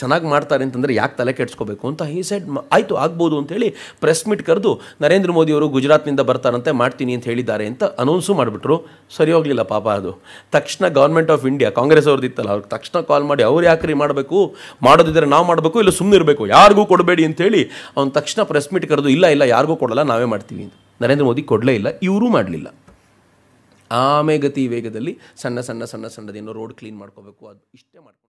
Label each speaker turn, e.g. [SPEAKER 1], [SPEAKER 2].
[SPEAKER 1] ಚೆನ್ನಾಗಿ ಮಾಡ್ತಾರೆ ಅಂತಂದರೆ ಯಾಕೆ ತಲೆ ಕೆಡ್ಸ್ಕೋಬೇಕು ಅಂತ ಈ ಸೈಡ್ ಆಯಿತು ಆಗ್ಬೋದು ಅಂತೇಳಿ ಪ್ರೆಸ್ ಮೀಟ್ ಕರೆದು ನರೇಂದ್ರ ಮೋದಿಯವರು ಗುಜರಾತ್ನಿಂದ ಬರ್ತಾರಂತೆ ಮಾಡ್ತೀನಿ ಅಂತ ಹೇಳಿದ್ದಾರೆ ಅಂತ ಅನೌನ್ಸು ಮಾಡಿಬಿಟ್ರು ಸರಿ ಹೋಗಲಿಲ್ಲ ಪಾಪ ಅದು ತಕ್ಷಣ ಗೌರ್ಮೆಂಟ್ ಆಫ್ ಇಂಡಿಯಾ ಕಾಂಗ್ರೆಸ್ ಅವ್ರದ್ದು ಇತ್ತಲ್ಲ ಅವ್ರಿಗೆ ತಕ್ಷಣ ಕಾಲ್ ಮಾಡಿ ಅವ್ರು ಯಾಕ್ರಿ ಮಾಡಬೇಕು ಮಾಡೋದಿದ್ರೆ ನಾವು ಮಾಡಬೇಕು ಇಲ್ಲ ಸುಮ್ಮನೆ ಇರಬೇಕು ಯಾರಿಗೂ ಕೊಡಬೇಡಿ ಅಂತೇಳಿ ಅವ್ನು ತಕ್ಷಣ ಪ್ರೆಸ್ ಮೀಟ್ ಕರೆದು ಇಲ್ಲ ಇಲ್ಲ ಯಾರಿಗೂ ಕೊಡಲ್ಲ ನಾವೇ ಮಾಡ್ತೀವಿ ಅಂತ ನರೇಂದ್ರ ಮೋದಿ ಕೊಡಲೇ ಇಲ್ಲ ಇವರೂ ಮಾಡಲಿಲ್ಲ ಆಮೇಗತಿ ವೇಗದಲ್ಲಿ ಸಣ್ಣ ಸಣ್ಣ ಸಣ್ಣ ಸಣ್ಣದೇನೋ ರೋಡ್ ಕ್ಲೀನ್ ಮಾಡ್ಕೋಬೇಕು ಅದು ಇಷ್ಟೇ ಮಾಡ್ಕೊ